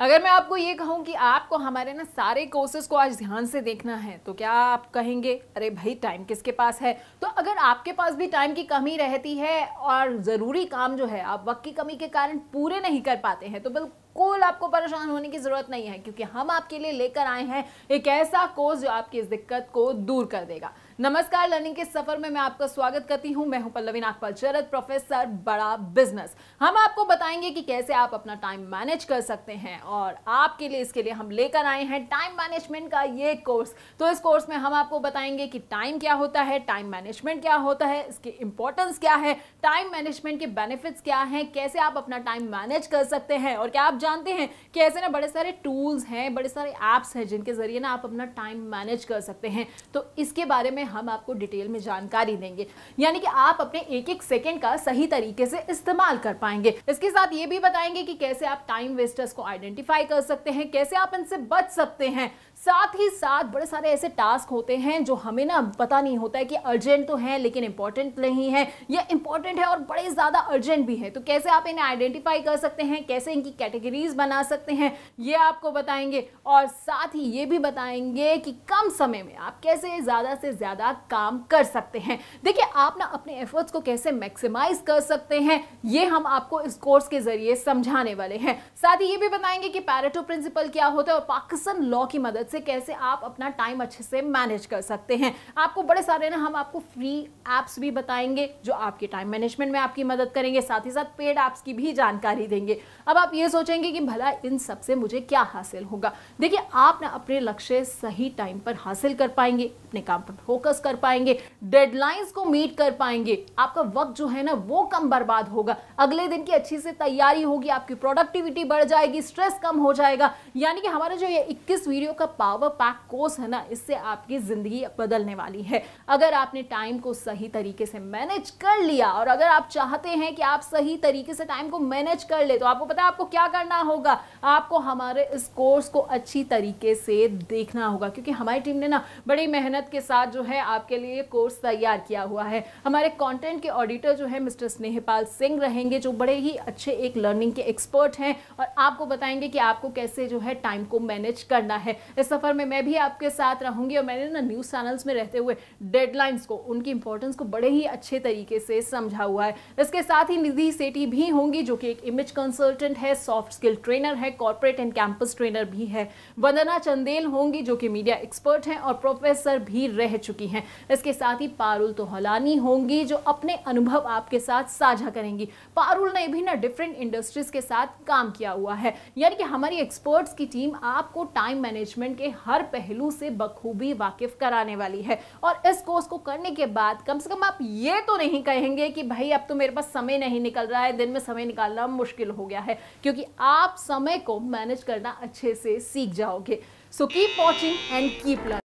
अगर मैं आपको ये कहूँ कि आपको हमारे ना सारे कोर्सेज को आज ध्यान से देखना है तो क्या आप कहेंगे अरे भाई टाइम किसके पास है तो अगर आपके पास भी टाइम की कमी रहती है और ज़रूरी काम जो है आप वक्त की कमी के कारण पूरे नहीं कर पाते हैं तो बिल्कुल बिल्कुल आपको परेशान होने की ज़रूरत नहीं है क्योंकि हम आपके लिए लेकर आए हैं एक ऐसा कोर्स जो आपकी इस दिक्कत को दूर कर देगा नमस्कार लर्निंग के सफर में मैं आपका स्वागत करती हूं मैं हूं पल्लवी नागपाल चरत प्रोफेसर बड़ा बिजनेस हम आपको बताएंगे कि कैसे आप अपना टाइम मैनेज कर सकते हैं और आपके लिए इसके लिए हम लेकर आए हैं टाइम मैनेजमेंट का ये कोर्स तो इस कोर्स में हम आपको बताएंगे कि टाइम क्या होता है टाइम मैनेजमेंट क्या होता है इसकी इंपॉर्टेंस क्या है टाइम मैनेजमेंट के बेनिफिट्स क्या हैं कैसे आप अपना टाइम मैनेज कर सकते हैं और क्या आप जानते हैं कि ऐसे ना बड़े सारे टूल्स हैं बड़े सारे ऐप्स हैं जिनके ज़रिए ना आप अपना टाइम मैनेज कर सकते हैं तो इसके बारे में हम आपको डिटेल में जानकारी देंगे यानी कि आप अपने एक एक सेकेंड का सही तरीके से इस्तेमाल कर पाएंगे इसके साथ ये भी बताएंगे कि कैसे आप टाइम वेस्टर्स को आइडेंटिफाई कर सकते हैं कैसे आप इनसे बच सकते हैं साथ ही साथ बड़े सारे ऐसे टास्क होते हैं जो हमें ना पता नहीं होता है कि अर्जेंट तो है लेकिन इंपॉर्टेंट नहीं है या इंपॉर्टेंट है और बड़े ज़्यादा अर्जेंट भी है तो कैसे आप इन्हें आइडेंटिफाई कर सकते हैं कैसे इनकी कैटेगरीज बना सकते हैं ये आपको बताएंगे और साथ ही ये भी बताएंगे कि कम समय में आप कैसे ज़्यादा से ज़्यादा ज़्यादा काम कर सकते हैं देखिए आप ना अपने एफर्ट्स को कैसे मैक्सिमाइज कर सकते हैं ये हम आपको इस कोर्स के जरिए समझाने वाले हैं साथ ही ये भी बताएंगे कि पैरेटो प्रिंसिपल क्या होता है और पाकिस्तान लॉ की मदद से कैसे आप अपना टाइम अच्छे से मैनेज कर सकते हैं आपको बड़े सारे ना हम आपको फ्री एप्स भी बताएंगे जो आपके टाइम मैनेजमेंट में आपकी मदद करेंगे साथ ही साथ पेड ऐप्स की भी जानकारी देंगे अब आप ये सोचेंगे कि भला इन सबसे मुझे क्या हासिल होगा देखिए आप ना अपने लक्ष्य सही टाइम पर हासिल कर पाएंगे अपने काम पर फोकस फोकस कर पाएंगे डेडलाइंस को मीट कर पाएंगे आपका वक्त जो है ना वो कम बर्बाद होगा अगले दिन की अच्छी से तैयारी होगी आपकी प्रोडक्टिविटी बढ़ जाएगी स्ट्रेस कम हो जाएगा यानी कि हमारा जो ये इक्कीस वीडियो का पावर पैक कोर्स है ना इससे आपकी ज़िंदगी बदलने वाली है अगर आपने टाइम को सही तरीके से मैनेज कर लिया और अगर आप चाहते हैं कि आप सही तरीके से टाइम को मैनेज कर ले तो आपको पता है आपको क्या करना होगा आपको हमारे इस कोर्स को अच्छी तरीके से देखना होगा क्योंकि हमारी टीम ने ना बड़ी मेहनत के साथ जो है है आपके लिए कोर्स तैयार किया हुआ है हमारे कंटेंट के ऑडिटर जो है मिस्टर स्नेहपाल सिंह रहेंगे जो बड़े ही अच्छे एक लर्निंग के एक्सपर्ट हैं और आपको बताएंगे कि आपको कैसे जो है टाइम को मैनेज करना है इस सफ़र में मैं भी आपके साथ रहूंगी और मैंने ना न्यूज़ चैनल्स में रहते हुए डेडलाइंस को उनकी इंपॉर्टेंस को बड़े ही अच्छे तरीके से समझा हुआ है इसके साथ ही निधि सेठी भी होंगी जो कि एक इमेज कंसल्टेंट है सॉफ्ट स्किल ट्रेनर है कॉर्पोरेट एंड कैंपस ट्रेनर भी है वंदना चंदेल होंगी जो कि मीडिया एक्सपर्ट हैं और प्रोफेसर भी रह चुकी चुकी हैं इसके साथ ही पारुल तोहलानी होंगी जो अपने अनुभव आपके साथ साझा करेंगी पारुल ने भी ना डिफरेंट इंडस्ट्रीज के साथ काम किया हुआ है यानी कि हमारी एक्सपर्ट्स की टीम आपको टाइम मैनेजमेंट के हर पहलू से बखूबी वाकिफ कराने वाली है और इस कोर्स को करने के बाद कम से कम आप ये तो नहीं कहेंगे कि भाई अब तो मेरे पास समय नहीं निकल रहा है दिन में समय निकालना मुश्किल हो गया है क्योंकि आप समय को मैनेज करना अच्छे से सीख जाओगे so keep watching and keep learning